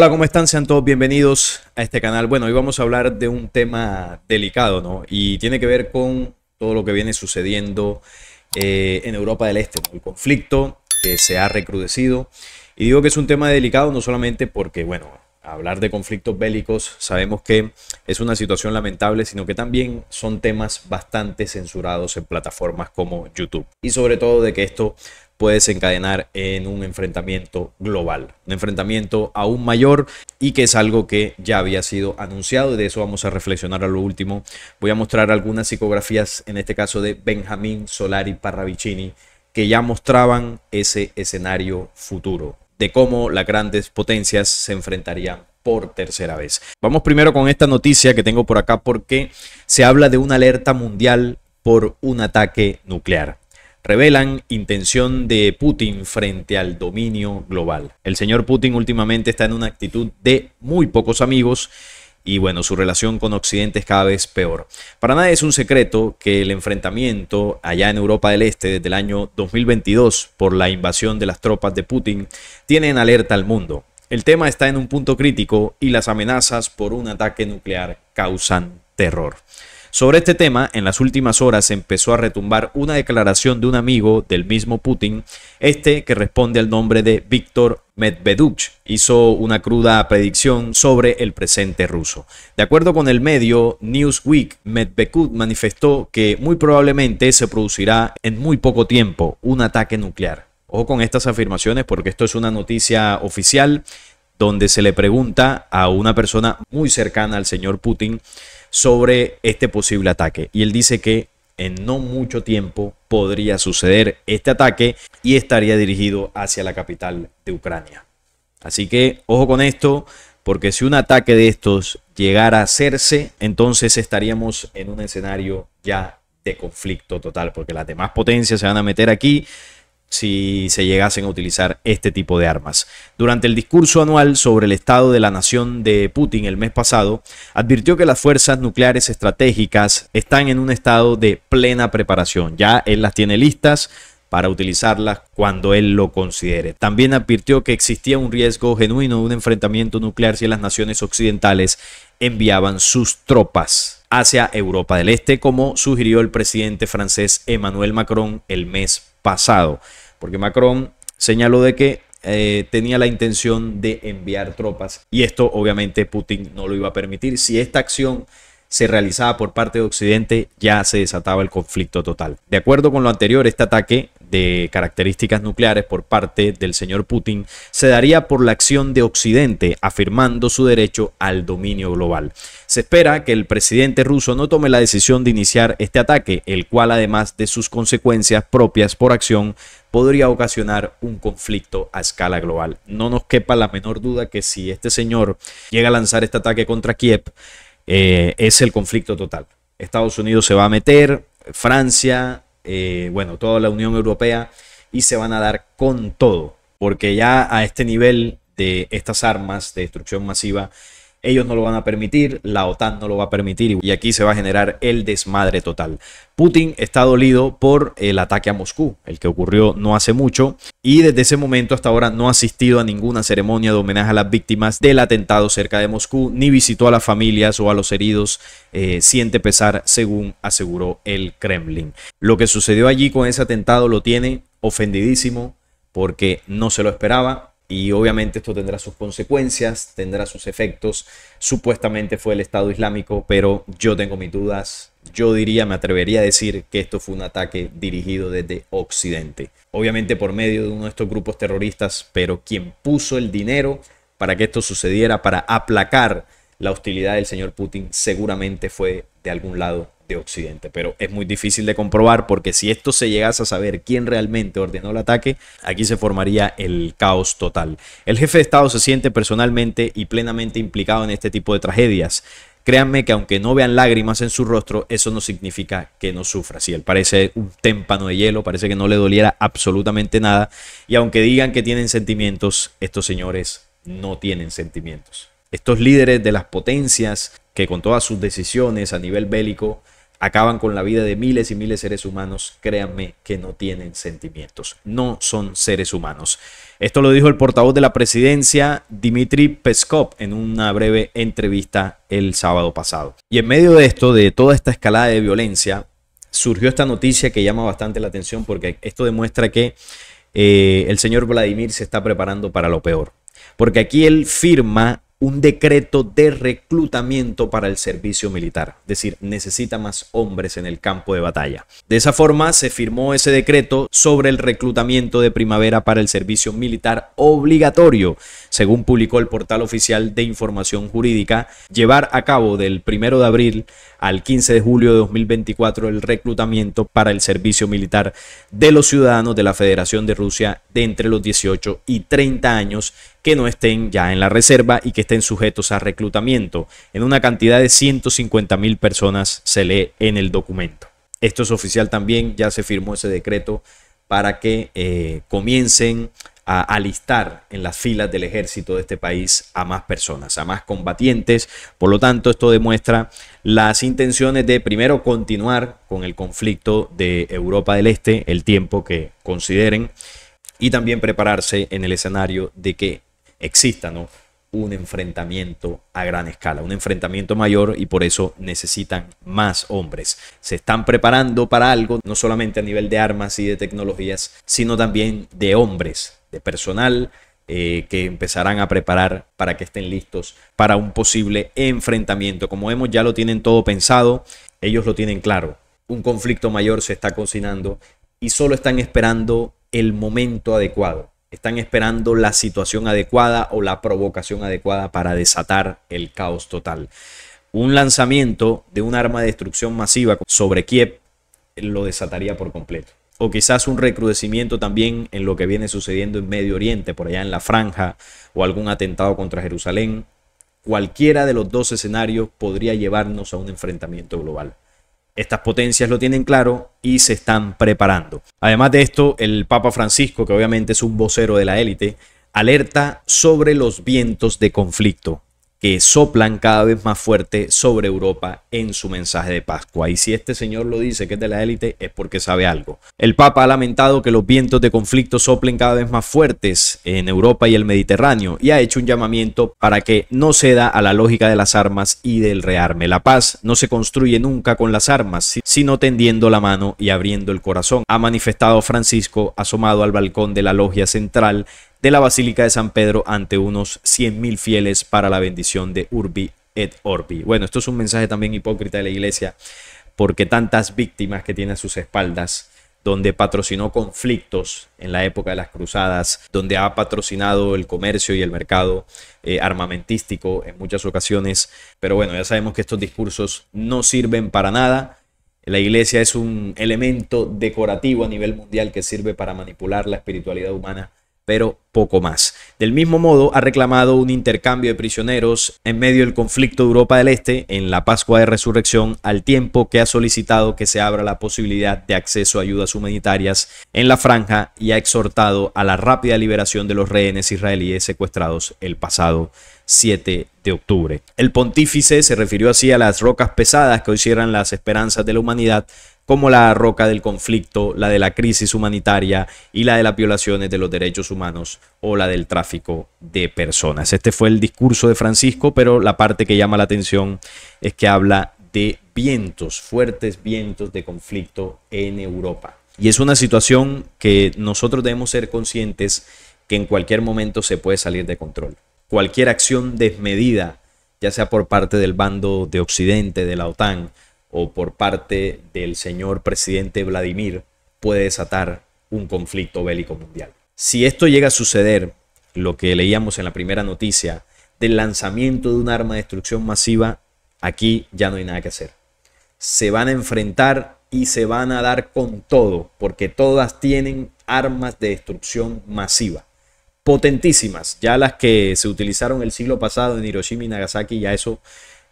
Hola, ¿cómo están? Sean todos bienvenidos a este canal. Bueno, hoy vamos a hablar de un tema delicado, ¿no? Y tiene que ver con todo lo que viene sucediendo eh, en Europa del Este, el conflicto que se ha recrudecido. Y digo que es un tema delicado no solamente porque, bueno, hablar de conflictos bélicos sabemos que es una situación lamentable, sino que también son temas bastante censurados en plataformas como YouTube. Y sobre todo de que esto puede desencadenar en un enfrentamiento global, un enfrentamiento aún mayor y que es algo que ya había sido anunciado y de eso vamos a reflexionar a lo último. Voy a mostrar algunas psicografías, en este caso de Benjamín Solari Parravicini, que ya mostraban ese escenario futuro, de cómo las grandes potencias se enfrentarían por tercera vez. Vamos primero con esta noticia que tengo por acá porque se habla de una alerta mundial por un ataque nuclear revelan intención de Putin frente al dominio global. El señor Putin últimamente está en una actitud de muy pocos amigos y bueno, su relación con Occidente es cada vez peor. Para nadie es un secreto que el enfrentamiento allá en Europa del Este desde el año 2022 por la invasión de las tropas de Putin tiene en alerta al mundo. El tema está en un punto crítico y las amenazas por un ataque nuclear causan terror. Sobre este tema, en las últimas horas empezó a retumbar una declaración de un amigo del mismo Putin, este que responde al nombre de Víctor Medvedev hizo una cruda predicción sobre el presente ruso. De acuerdo con el medio Newsweek, Medvedev manifestó que muy probablemente se producirá en muy poco tiempo un ataque nuclear. Ojo con estas afirmaciones porque esto es una noticia oficial donde se le pregunta a una persona muy cercana al señor Putin sobre este posible ataque. Y él dice que en no mucho tiempo podría suceder este ataque y estaría dirigido hacia la capital de Ucrania. Así que ojo con esto, porque si un ataque de estos llegara a hacerse, entonces estaríamos en un escenario ya de conflicto total, porque las demás potencias se van a meter aquí si se llegasen a utilizar este tipo de armas. Durante el discurso anual sobre el estado de la nación de Putin el mes pasado, advirtió que las fuerzas nucleares estratégicas están en un estado de plena preparación. Ya él las tiene listas para utilizarlas cuando él lo considere. También advirtió que existía un riesgo genuino de un enfrentamiento nuclear si las naciones occidentales enviaban sus tropas hacia Europa del Este, como sugirió el presidente francés Emmanuel Macron el mes pasado. Porque Macron señaló de que eh, tenía la intención de enviar tropas y esto obviamente Putin no lo iba a permitir. Si esta acción se realizaba por parte de Occidente, ya se desataba el conflicto total. De acuerdo con lo anterior, este ataque de características nucleares por parte del señor Putin se daría por la acción de Occidente, afirmando su derecho al dominio global. Se espera que el presidente ruso no tome la decisión de iniciar este ataque, el cual además de sus consecuencias propias por acción, podría ocasionar un conflicto a escala global. No nos quepa la menor duda que si este señor llega a lanzar este ataque contra Kiev, eh, es el conflicto total. Estados Unidos se va a meter, Francia, eh, bueno, toda la Unión Europea, y se van a dar con todo, porque ya a este nivel de estas armas de destrucción masiva, ellos no lo van a permitir, la OTAN no lo va a permitir y aquí se va a generar el desmadre total. Putin está dolido por el ataque a Moscú, el que ocurrió no hace mucho, y desde ese momento hasta ahora no ha asistido a ninguna ceremonia de homenaje a las víctimas del atentado cerca de Moscú, ni visitó a las familias o a los heridos, eh, siente pesar según aseguró el Kremlin. Lo que sucedió allí con ese atentado lo tiene ofendidísimo porque no se lo esperaba, y obviamente esto tendrá sus consecuencias, tendrá sus efectos. Supuestamente fue el Estado Islámico, pero yo tengo mis dudas. Yo diría, me atrevería a decir que esto fue un ataque dirigido desde Occidente. Obviamente por medio de uno de estos grupos terroristas, pero quien puso el dinero para que esto sucediera, para aplacar la hostilidad del señor Putin, seguramente fue de algún lado de Occidente. Pero es muy difícil de comprobar porque si esto se llegase a saber quién realmente ordenó el ataque, aquí se formaría el caos total. El jefe de Estado se siente personalmente y plenamente implicado en este tipo de tragedias. Créanme que aunque no vean lágrimas en su rostro, eso no significa que no sufra. Si él parece un témpano de hielo, parece que no le doliera absolutamente nada. Y aunque digan que tienen sentimientos, estos señores no tienen sentimientos. Estos líderes de las potencias que con todas sus decisiones a nivel bélico acaban con la vida de miles y miles de seres humanos, créanme que no tienen sentimientos, no son seres humanos. Esto lo dijo el portavoz de la presidencia, Dmitry Peskov, en una breve entrevista el sábado pasado. Y en medio de esto, de toda esta escalada de violencia, surgió esta noticia que llama bastante la atención porque esto demuestra que eh, el señor Vladimir se está preparando para lo peor. Porque aquí él firma un decreto de reclutamiento para el servicio militar, es decir, necesita más hombres en el campo de batalla. De esa forma se firmó ese decreto sobre el reclutamiento de primavera para el servicio militar obligatorio, según publicó el portal oficial de información jurídica, llevar a cabo del 1 de abril al 15 de julio de 2024 el reclutamiento para el servicio militar de los ciudadanos de la Federación de Rusia de entre los 18 y 30 años que no estén ya en la reserva y que estén sujetos a reclutamiento. En una cantidad de 150 mil personas se lee en el documento. Esto es oficial también, ya se firmó ese decreto para que eh, comiencen a alistar en las filas del ejército de este país a más personas, a más combatientes. Por lo tanto, esto demuestra las intenciones de primero continuar con el conflicto de Europa del Este el tiempo que consideren y también prepararse en el escenario de que exista un enfrentamiento a gran escala, un enfrentamiento mayor y por eso necesitan más hombres. Se están preparando para algo, no solamente a nivel de armas y de tecnologías, sino también de hombres, de personal eh, que empezarán a preparar para que estén listos para un posible enfrentamiento. Como vemos, ya lo tienen todo pensado, ellos lo tienen claro. Un conflicto mayor se está cocinando y solo están esperando el momento adecuado están esperando la situación adecuada o la provocación adecuada para desatar el caos total. Un lanzamiento de un arma de destrucción masiva sobre Kiev eh, lo desataría por completo. O quizás un recrudecimiento también en lo que viene sucediendo en Medio Oriente, por allá en la franja, o algún atentado contra Jerusalén. Cualquiera de los dos escenarios podría llevarnos a un enfrentamiento global. Estas potencias lo tienen claro y se están preparando. Además de esto, el Papa Francisco, que obviamente es un vocero de la élite, alerta sobre los vientos de conflicto que soplan cada vez más fuerte sobre Europa en su mensaje de Pascua. Y si este señor lo dice que es de la élite, es porque sabe algo. El Papa ha lamentado que los vientos de conflicto soplen cada vez más fuertes en Europa y el Mediterráneo y ha hecho un llamamiento para que no ceda a la lógica de las armas y del rearme. La paz no se construye nunca con las armas, sino tendiendo la mano y abriendo el corazón. Ha manifestado Francisco asomado al balcón de la logia central de la Basílica de San Pedro ante unos 100.000 fieles para la bendición de Urbi et Orbi. Bueno, esto es un mensaje también hipócrita de la iglesia, porque tantas víctimas que tiene a sus espaldas, donde patrocinó conflictos en la época de las cruzadas, donde ha patrocinado el comercio y el mercado eh, armamentístico en muchas ocasiones. Pero bueno, ya sabemos que estos discursos no sirven para nada. La iglesia es un elemento decorativo a nivel mundial que sirve para manipular la espiritualidad humana pero poco más. Del mismo modo, ha reclamado un intercambio de prisioneros en medio del conflicto de Europa del Este en la Pascua de Resurrección, al tiempo que ha solicitado que se abra la posibilidad de acceso a ayudas humanitarias en la franja y ha exhortado a la rápida liberación de los rehenes israelíes secuestrados el pasado 7 de octubre. El pontífice se refirió así a las rocas pesadas que hoy cierran las esperanzas de la humanidad como la roca del conflicto, la de la crisis humanitaria y la de las violaciones de los derechos humanos o la del tráfico de personas. Este fue el discurso de Francisco, pero la parte que llama la atención es que habla de vientos, fuertes vientos de conflicto en Europa. Y es una situación que nosotros debemos ser conscientes que en cualquier momento se puede salir de control. Cualquier acción desmedida, ya sea por parte del bando de Occidente, de la OTAN, o por parte del señor presidente Vladimir puede desatar un conflicto bélico mundial. Si esto llega a suceder, lo que leíamos en la primera noticia, del lanzamiento de un arma de destrucción masiva, aquí ya no hay nada que hacer. Se van a enfrentar y se van a dar con todo, porque todas tienen armas de destrucción masiva. Potentísimas, ya las que se utilizaron el siglo pasado en Hiroshima y Nagasaki, ya eso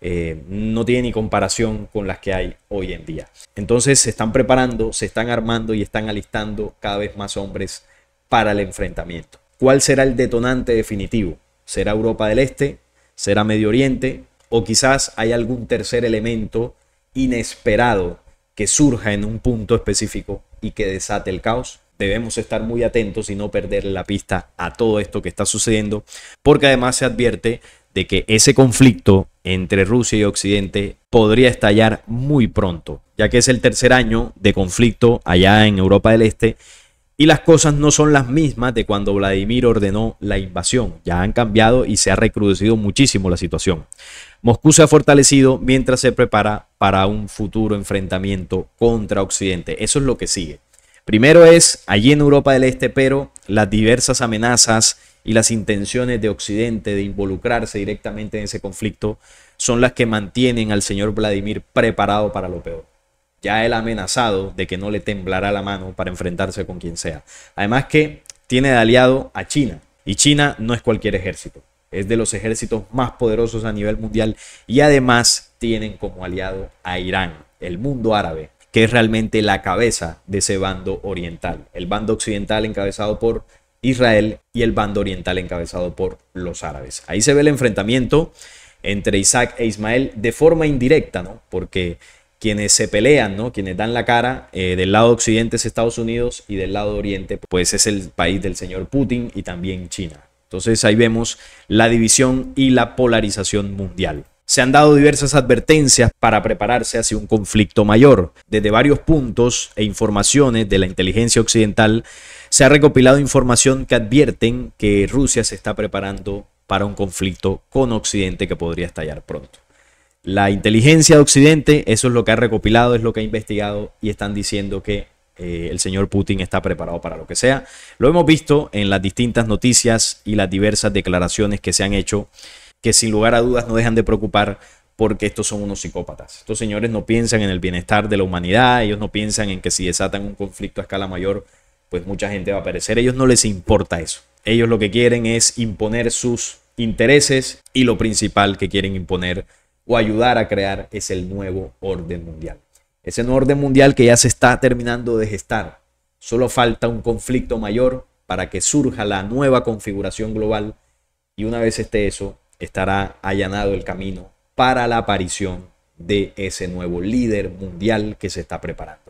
eh, no tiene ni comparación con las que hay hoy en día. Entonces se están preparando, se están armando y están alistando cada vez más hombres para el enfrentamiento. ¿Cuál será el detonante definitivo? ¿Será Europa del Este? ¿Será Medio Oriente? ¿O quizás hay algún tercer elemento inesperado que surja en un punto específico y que desate el caos? Debemos estar muy atentos y no perder la pista a todo esto que está sucediendo, porque además se advierte de que ese conflicto entre Rusia y Occidente podría estallar muy pronto, ya que es el tercer año de conflicto allá en Europa del Este y las cosas no son las mismas de cuando Vladimir ordenó la invasión. Ya han cambiado y se ha recrudecido muchísimo la situación. Moscú se ha fortalecido mientras se prepara para un futuro enfrentamiento contra Occidente. Eso es lo que sigue. Primero es allí en Europa del Este, pero las diversas amenazas y las intenciones de Occidente de involucrarse directamente en ese conflicto son las que mantienen al señor Vladimir preparado para lo peor. Ya él amenazado de que no le temblará la mano para enfrentarse con quien sea. Además que tiene de aliado a China. Y China no es cualquier ejército. Es de los ejércitos más poderosos a nivel mundial. Y además tienen como aliado a Irán, el mundo árabe, que es realmente la cabeza de ese bando oriental. El bando occidental encabezado por Israel y el bando oriental encabezado por los árabes. Ahí se ve el enfrentamiento entre Isaac e Ismael de forma indirecta, ¿no? Porque quienes se pelean, ¿no? Quienes dan la cara eh, del lado occidente es Estados Unidos y del lado oriente pues es el país del señor Putin y también China. Entonces ahí vemos la división y la polarización mundial se han dado diversas advertencias para prepararse hacia un conflicto mayor. Desde varios puntos e informaciones de la inteligencia occidental se ha recopilado información que advierten que Rusia se está preparando para un conflicto con Occidente que podría estallar pronto. La inteligencia de Occidente, eso es lo que ha recopilado, es lo que ha investigado y están diciendo que eh, el señor Putin está preparado para lo que sea. Lo hemos visto en las distintas noticias y las diversas declaraciones que se han hecho que sin lugar a dudas no dejan de preocupar porque estos son unos psicópatas. Estos señores no piensan en el bienestar de la humanidad, ellos no piensan en que si desatan un conflicto a escala mayor, pues mucha gente va a perecer. Ellos no les importa eso. Ellos lo que quieren es imponer sus intereses y lo principal que quieren imponer o ayudar a crear es el nuevo orden mundial. Ese nuevo orden mundial que ya se está terminando de gestar. Solo falta un conflicto mayor para que surja la nueva configuración global y una vez esté eso, estará allanado el camino para la aparición de ese nuevo líder mundial que se está preparando.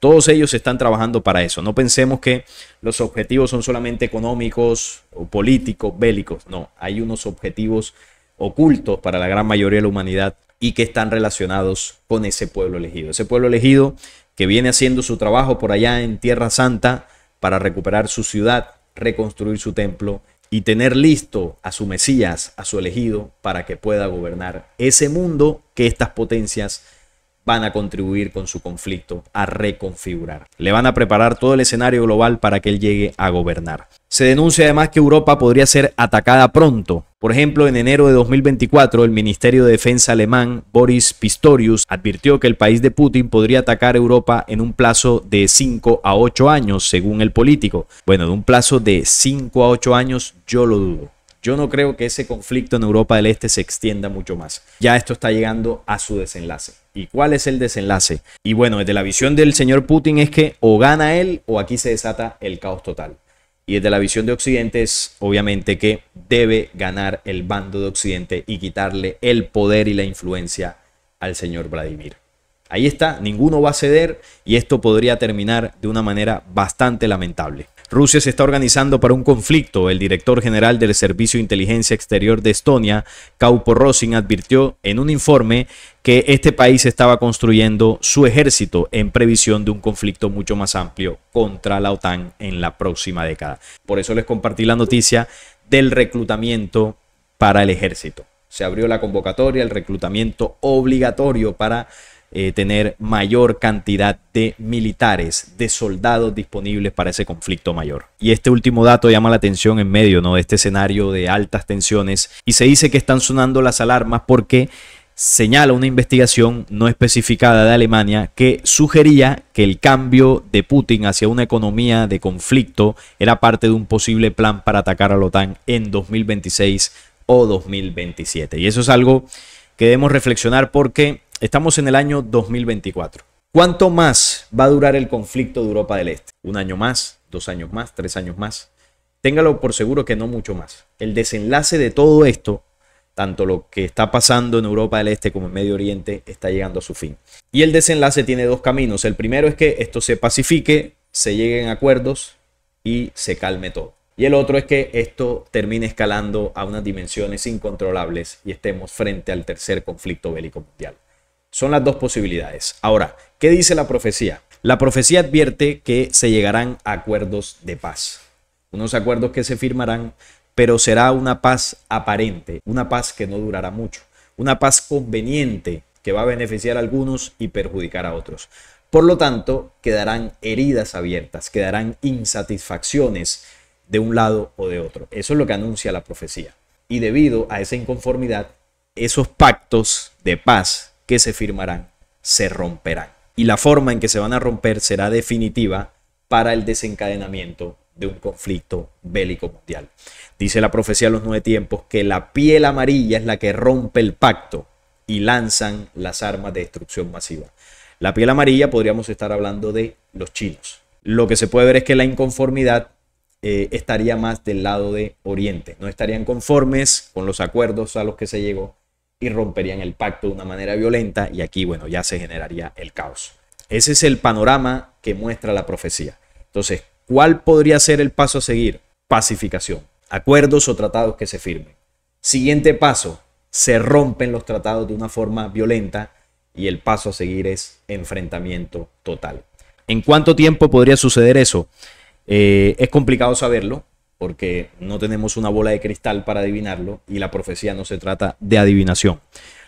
Todos ellos están trabajando para eso. No pensemos que los objetivos son solamente económicos o políticos, bélicos. No, hay unos objetivos ocultos para la gran mayoría de la humanidad y que están relacionados con ese pueblo elegido. Ese pueblo elegido que viene haciendo su trabajo por allá en Tierra Santa para recuperar su ciudad, reconstruir su templo y tener listo a su Mesías, a su elegido, para que pueda gobernar ese mundo que estas potencias van a contribuir con su conflicto a reconfigurar. Le van a preparar todo el escenario global para que él llegue a gobernar. Se denuncia además que Europa podría ser atacada pronto. Por ejemplo, en enero de 2024, el Ministerio de Defensa alemán Boris Pistorius advirtió que el país de Putin podría atacar Europa en un plazo de 5 a 8 años, según el político. Bueno, de un plazo de 5 a 8 años yo lo dudo. Yo no creo que ese conflicto en Europa del Este se extienda mucho más. Ya esto está llegando a su desenlace. ¿Y cuál es el desenlace? Y bueno, desde la visión del señor Putin es que o gana él o aquí se desata el caos total. Y desde la visión de Occidente es obviamente que debe ganar el bando de Occidente y quitarle el poder y la influencia al señor Vladimir. Ahí está, ninguno va a ceder y esto podría terminar de una manera bastante lamentable. Rusia se está organizando para un conflicto. El director general del Servicio de Inteligencia Exterior de Estonia, Kaupo Rosin, advirtió en un informe que este país estaba construyendo su ejército en previsión de un conflicto mucho más amplio contra la OTAN en la próxima década. Por eso les compartí la noticia del reclutamiento para el ejército. Se abrió la convocatoria, el reclutamiento obligatorio para eh, tener mayor cantidad de militares, de soldados disponibles para ese conflicto mayor. Y este último dato llama la atención en medio ¿no? de este escenario de altas tensiones y se dice que están sonando las alarmas porque señala una investigación no especificada de Alemania que sugería que el cambio de Putin hacia una economía de conflicto era parte de un posible plan para atacar a la OTAN en 2026 o 2027. Y eso es algo que debemos reflexionar porque Estamos en el año 2024. ¿Cuánto más va a durar el conflicto de Europa del Este? ¿Un año más? ¿Dos años más? ¿Tres años más? Téngalo por seguro que no mucho más. El desenlace de todo esto, tanto lo que está pasando en Europa del Este como en Medio Oriente, está llegando a su fin. Y el desenlace tiene dos caminos. El primero es que esto se pacifique, se lleguen acuerdos y se calme todo. Y el otro es que esto termine escalando a unas dimensiones incontrolables y estemos frente al tercer conflicto bélico mundial. Son las dos posibilidades. Ahora, ¿qué dice la profecía? La profecía advierte que se llegarán a acuerdos de paz. Unos acuerdos que se firmarán, pero será una paz aparente, una paz que no durará mucho, una paz conveniente que va a beneficiar a algunos y perjudicar a otros. Por lo tanto, quedarán heridas abiertas, quedarán insatisfacciones de un lado o de otro. Eso es lo que anuncia la profecía. Y debido a esa inconformidad, esos pactos de paz que se firmarán se romperán. Y la forma en que se van a romper será definitiva para el desencadenamiento de un conflicto bélico mundial. Dice la profecía de los nueve tiempos que la piel amarilla es la que rompe el pacto y lanzan las armas de destrucción masiva. La piel amarilla podríamos estar hablando de los chinos. Lo que se puede ver es que la inconformidad eh, estaría más del lado de Oriente. No estarían conformes con los acuerdos a los que se llegó y romperían el pacto de una manera violenta y aquí, bueno, ya se generaría el caos. Ese es el panorama que muestra la profecía. Entonces, ¿cuál podría ser el paso a seguir? Pacificación, acuerdos o tratados que se firmen. Siguiente paso, se rompen los tratados de una forma violenta y el paso a seguir es enfrentamiento total. ¿En cuánto tiempo podría suceder eso? Eh, es complicado saberlo, porque no tenemos una bola de cristal para adivinarlo y la profecía no se trata de adivinación.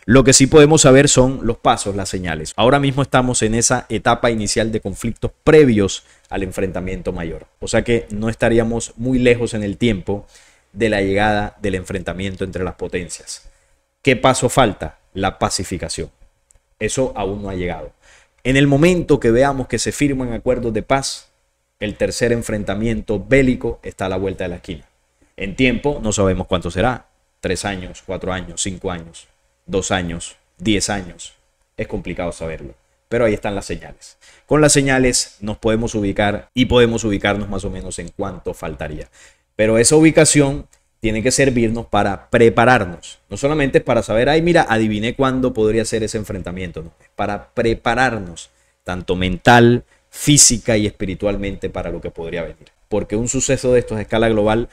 Lo que sí podemos saber son los pasos, las señales. Ahora mismo estamos en esa etapa inicial de conflictos previos al enfrentamiento mayor. O sea que no estaríamos muy lejos en el tiempo de la llegada del enfrentamiento entre las potencias. ¿Qué paso falta? La pacificación. Eso aún no ha llegado. En el momento que veamos que se firman acuerdos de paz, el tercer enfrentamiento bélico está a la vuelta de la esquina. En tiempo no sabemos cuánto será. Tres años, cuatro años, cinco años, dos años, diez años. Es complicado saberlo. Pero ahí están las señales. Con las señales nos podemos ubicar y podemos ubicarnos más o menos en cuánto faltaría. Pero esa ubicación tiene que servirnos para prepararnos. No solamente para saber, ay, mira, adiviné cuándo podría ser ese enfrentamiento. No, es para prepararnos, tanto mental, física y espiritualmente para lo que podría venir. Porque un suceso de estos a escala global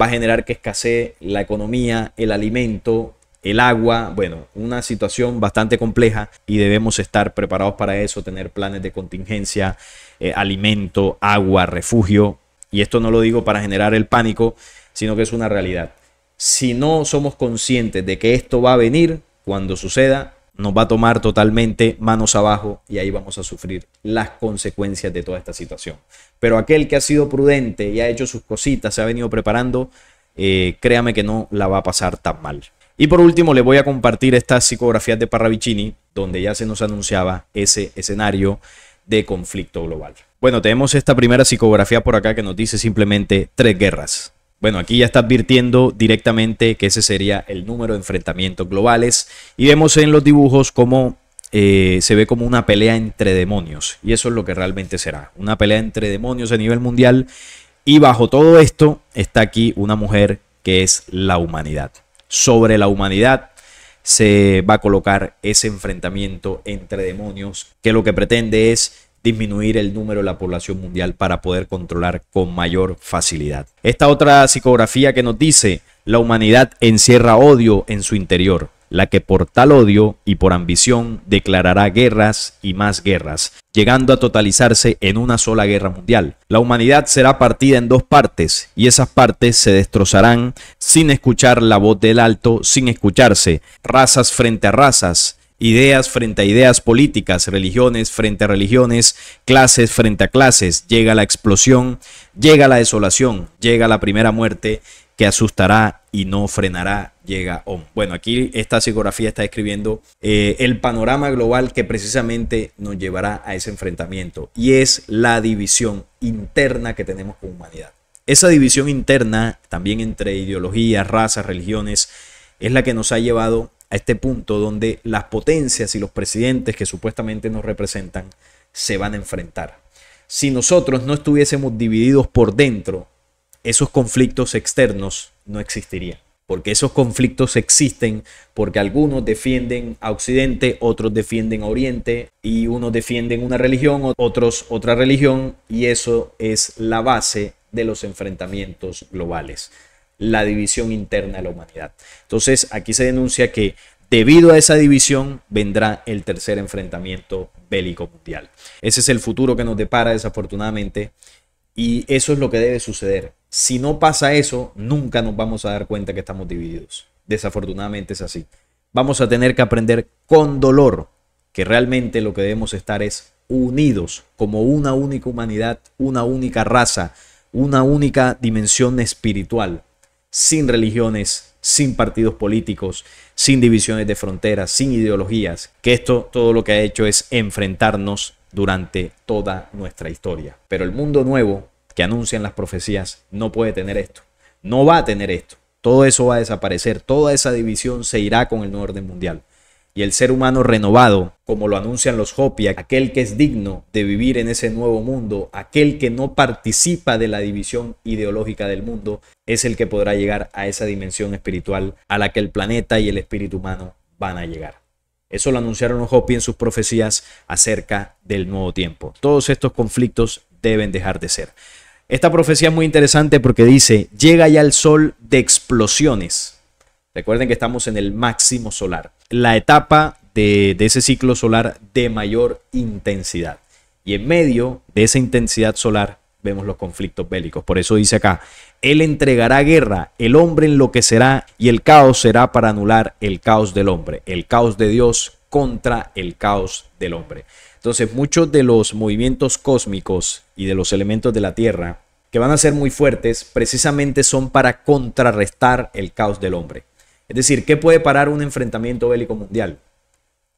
va a generar que escasee la economía, el alimento, el agua, bueno, una situación bastante compleja y debemos estar preparados para eso, tener planes de contingencia, eh, alimento, agua, refugio. Y esto no lo digo para generar el pánico, sino que es una realidad. Si no somos conscientes de que esto va a venir, cuando suceda, nos va a tomar totalmente manos abajo y ahí vamos a sufrir las consecuencias de toda esta situación. Pero aquel que ha sido prudente y ha hecho sus cositas, se ha venido preparando, eh, créame que no la va a pasar tan mal. Y por último, le voy a compartir estas psicografías de Parravicini, donde ya se nos anunciaba ese escenario de conflicto global. Bueno, tenemos esta primera psicografía por acá que nos dice simplemente tres guerras. Bueno, aquí ya está advirtiendo directamente que ese sería el número de enfrentamientos globales. Y vemos en los dibujos cómo eh, se ve como una pelea entre demonios. Y eso es lo que realmente será. Una pelea entre demonios a nivel mundial. Y bajo todo esto está aquí una mujer que es la humanidad. Sobre la humanidad se va a colocar ese enfrentamiento entre demonios que lo que pretende es disminuir el número de la población mundial para poder controlar con mayor facilidad. Esta otra psicografía que nos dice, la humanidad encierra odio en su interior, la que por tal odio y por ambición declarará guerras y más guerras, llegando a totalizarse en una sola guerra mundial. La humanidad será partida en dos partes, y esas partes se destrozarán sin escuchar la voz del alto, sin escucharse, razas frente a razas, Ideas frente a ideas políticas, religiones frente a religiones, clases frente a clases. Llega la explosión, llega la desolación, llega la primera muerte que asustará y no frenará, llega on. Bueno, aquí esta psicografía está escribiendo eh, el panorama global que precisamente nos llevará a ese enfrentamiento y es la división interna que tenemos con humanidad. Esa división interna, también entre ideologías, razas, religiones, es la que nos ha llevado a este punto donde las potencias y los presidentes que supuestamente nos representan se van a enfrentar. Si nosotros no estuviésemos divididos por dentro, esos conflictos externos no existirían. Porque esos conflictos existen porque algunos defienden a Occidente, otros defienden a Oriente y unos defienden una religión, otros otra religión y eso es la base de los enfrentamientos globales la división interna de la humanidad. Entonces aquí se denuncia que debido a esa división vendrá el tercer enfrentamiento bélico mundial. Ese es el futuro que nos depara desafortunadamente y eso es lo que debe suceder. Si no pasa eso, nunca nos vamos a dar cuenta que estamos divididos. Desafortunadamente es así. Vamos a tener que aprender con dolor que realmente lo que debemos estar es unidos como una única humanidad, una única raza, una única dimensión espiritual sin religiones, sin partidos políticos, sin divisiones de fronteras, sin ideologías, que esto todo lo que ha hecho es enfrentarnos durante toda nuestra historia. Pero el mundo nuevo que anuncian las profecías no puede tener esto, no va a tener esto. Todo eso va a desaparecer, toda esa división se irá con el nuevo orden mundial y el ser humano renovado, como lo anuncian los Hopi, aquel que es digno de vivir en ese nuevo mundo, aquel que no participa de la división ideológica del mundo, es el que podrá llegar a esa dimensión espiritual a la que el planeta y el espíritu humano van a llegar. Eso lo anunciaron los Hopi en sus profecías acerca del nuevo tiempo. Todos estos conflictos deben dejar de ser. Esta profecía es muy interesante porque dice, llega ya el sol de explosiones. Recuerden que estamos en el máximo solar la etapa de, ese ciclo solar de mayor intensidad. Y en medio de esa intensidad solar vemos los conflictos bélicos. Por eso dice acá, Él entregará guerra, el hombre enloquecerá y el caos será para anular el caos del hombre, el caos de Dios contra el caos del hombre. Entonces muchos de los movimientos cósmicos y de los elementos de la Tierra que van a ser muy fuertes precisamente son para contrarrestar el caos del hombre. Es decir, ¿qué puede parar un enfrentamiento bélico mundial?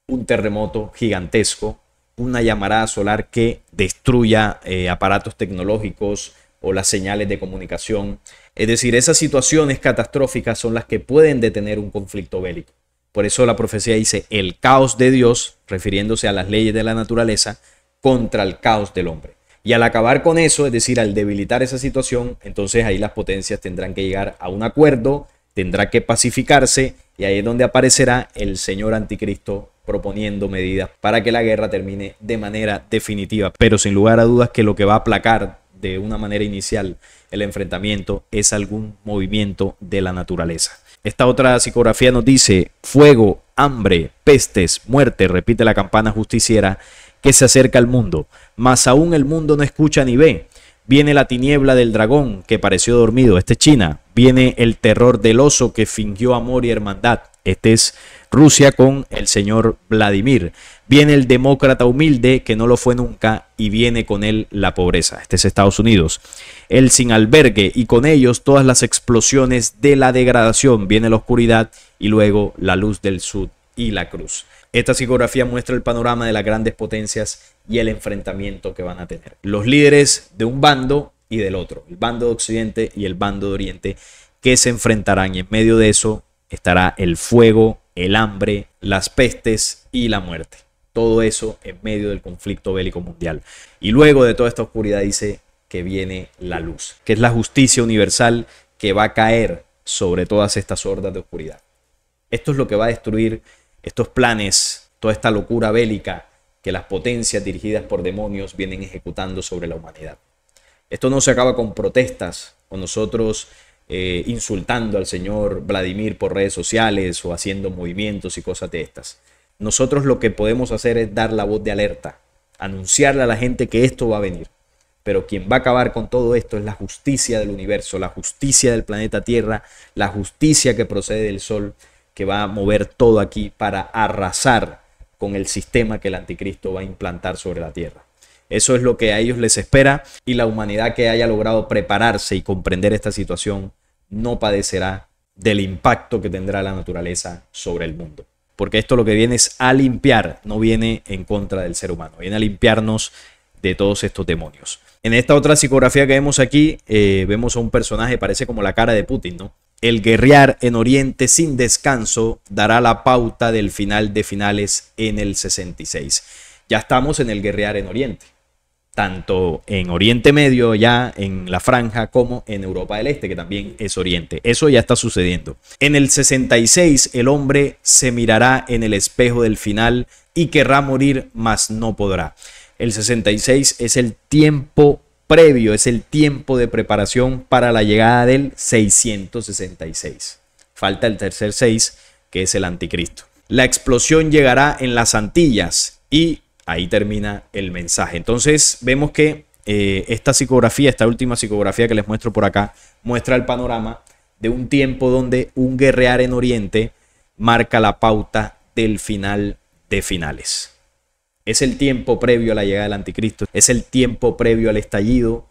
Un terremoto gigantesco, una llamarada solar que destruya eh, aparatos tecnológicos o las señales de comunicación. Es decir, esas situaciones catastróficas son las que pueden detener un conflicto bélico. Por eso la profecía dice el caos de Dios, refiriéndose a las leyes de la naturaleza, contra el caos del hombre. Y al acabar con eso, es decir, al debilitar esa situación, entonces ahí las potencias tendrán que llegar a un acuerdo, tendrá que pacificarse y ahí es donde aparecerá el señor anticristo proponiendo medidas para que la guerra termine de manera definitiva. Pero sin lugar a dudas que lo que va a aplacar de una manera inicial el enfrentamiento es algún movimiento de la naturaleza. Esta otra psicografía nos dice fuego, hambre, pestes, muerte, repite la campana justiciera que se acerca al mundo, mas aún el mundo no escucha ni ve. Viene la tiniebla del dragón que pareció dormido, este es China, viene el terror del oso que fingió amor y hermandad. Este es Rusia con el señor Vladimir. Viene el demócrata humilde que no lo fue nunca y viene con él la pobreza. Este es Estados Unidos. El sin albergue y con ellos todas las explosiones de la degradación. Viene la oscuridad y luego la luz del sur y la cruz. Esta psicografía muestra el panorama de las grandes potencias y el enfrentamiento que van a tener. Los líderes de un bando y del otro, el bando de Occidente y el bando de Oriente, que se enfrentarán y en medio de eso estará el fuego, el hambre, las pestes y la muerte. Todo eso en medio del conflicto bélico mundial. Y luego de toda esta oscuridad dice que viene la luz, que es la justicia universal que va a caer sobre todas estas hordas de oscuridad. Esto es lo que va a destruir estos planes, toda esta locura bélica que las potencias dirigidas por demonios vienen ejecutando sobre la humanidad. Esto no se acaba con protestas o nosotros eh, insultando al señor Vladimir por redes sociales o haciendo movimientos y cosas de estas. Nosotros lo que podemos hacer es dar la voz de alerta, anunciarle a la gente que esto va a venir. Pero quien va a acabar con todo esto es la justicia del universo, la justicia del planeta Tierra, la justicia que procede del Sol, que va a mover todo aquí para arrasar con el sistema que el anticristo va a implantar sobre la Tierra. Eso es lo que a ellos les espera y la humanidad que haya logrado prepararse y comprender esta situación no padecerá del impacto que tendrá la naturaleza sobre el mundo. Porque esto lo que viene es a limpiar, no viene en contra del ser humano, viene a limpiarnos de todos estos demonios. En esta otra psicografía que vemos aquí, eh, vemos a un personaje, parece como la cara de Putin, ¿no? El guerrear en Oriente sin descanso dará la pauta del final de finales en el 66. Ya estamos en el guerrear en Oriente tanto en Oriente Medio, ya en la franja, como en Europa del Este, que también es Oriente. Eso ya está sucediendo. En el 66, el hombre se mirará en el espejo del final y querrá morir, mas no podrá. El 66 es el tiempo previo, es el tiempo de preparación para la llegada del 666. Falta el tercer 6, que es el anticristo. La explosión llegará en las Antillas y ahí termina el mensaje. Entonces vemos que eh, esta psicografía, esta última psicografía que les muestro por acá, muestra el panorama de un tiempo donde un guerrear en Oriente marca la pauta del final de finales. Es el tiempo previo a la llegada del anticristo, es el tiempo previo al estallido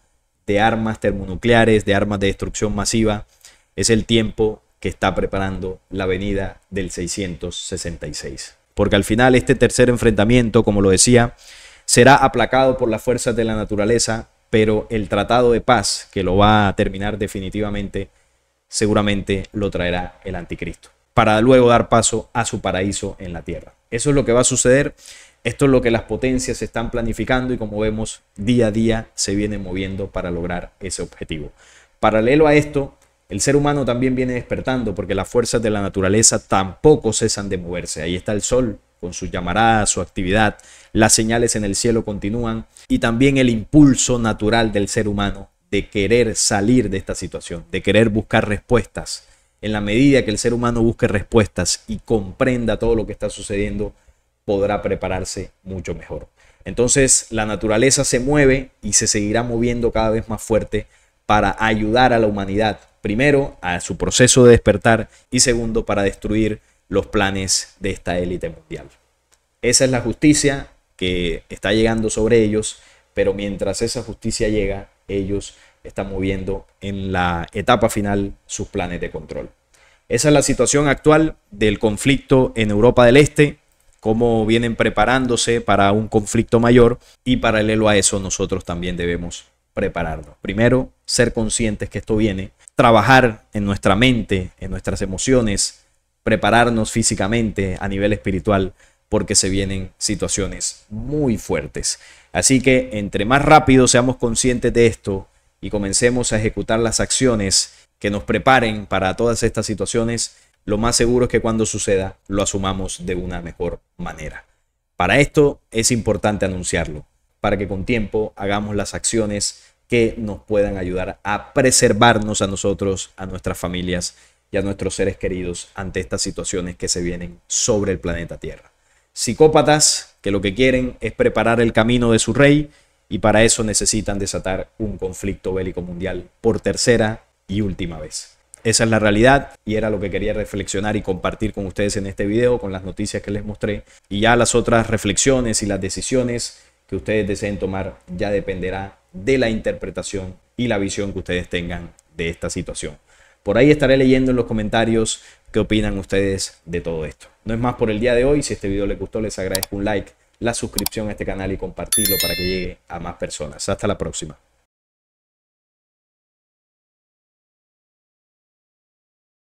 de armas termonucleares, de armas de destrucción masiva, es el tiempo que está preparando la venida del 666 porque al final este tercer enfrentamiento, como lo decía, será aplacado por las fuerzas de la naturaleza, pero el tratado de paz que lo va a terminar definitivamente, seguramente lo traerá el anticristo, para luego dar paso a su paraíso en la tierra. Eso es lo que va a suceder, esto es lo que las potencias están planificando y como vemos, día a día se vienen moviendo para lograr ese objetivo. Paralelo a esto, el ser humano también viene despertando porque las fuerzas de la naturaleza tampoco cesan de moverse. Ahí está el sol con sus llamaradas, su actividad, las señales en el cielo continúan y también el impulso natural del ser humano de querer salir de esta situación, de querer buscar respuestas. En la medida que el ser humano busque respuestas y comprenda todo lo que está sucediendo, podrá prepararse mucho mejor. Entonces la naturaleza se mueve y se seguirá moviendo cada vez más fuerte para ayudar a la humanidad primero a su proceso de despertar y segundo para destruir los planes de esta élite mundial. Esa es la justicia que está llegando sobre ellos, pero mientras esa justicia llega, ellos están moviendo en la etapa final sus planes de control. Esa es la situación actual del conflicto en Europa del Este, cómo vienen preparándose para un conflicto mayor y paralelo a eso nosotros también debemos prepararnos. Primero, ser conscientes que esto viene, trabajar en nuestra mente, en nuestras emociones, prepararnos físicamente a nivel espiritual, porque se vienen situaciones muy fuertes. Así que entre más rápido seamos conscientes de esto y comencemos a ejecutar las acciones que nos preparen para todas estas situaciones, lo más seguro es que cuando suceda lo asumamos de una mejor manera. Para esto es importante anunciarlo, para que con tiempo hagamos las acciones que nos puedan ayudar a preservarnos a nosotros, a nuestras familias y a nuestros seres queridos ante estas situaciones que se vienen sobre el planeta Tierra. Psicópatas que lo que quieren es preparar el camino de su rey y para eso necesitan desatar un conflicto bélico mundial por tercera y última vez. Esa es la realidad y era lo que quería reflexionar y compartir con ustedes en este video, con las noticias que les mostré. Y ya las otras reflexiones y las decisiones que ustedes deseen tomar ya dependerá de la interpretación y la visión que ustedes tengan de esta situación. Por ahí estaré leyendo en los comentarios qué opinan ustedes de todo esto. No es más por el día de hoy. Si este video les gustó, les agradezco un like, la suscripción a este canal y compartirlo para que llegue a más personas. Hasta la próxima.